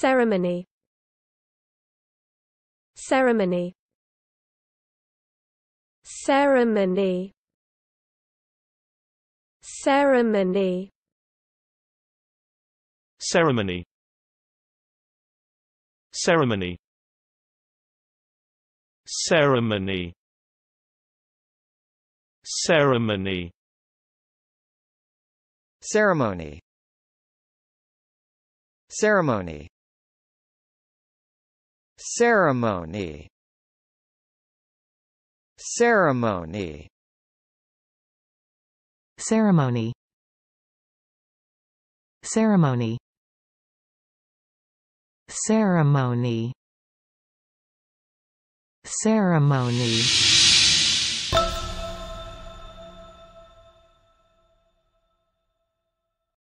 Ceremony Ceremony Ceremony Ceremony Ceremony Ceremony Ceremony Ceremony Ceremony Ceremony Ceremony Ceremony Ceremony Ceremony Ceremony Ceremony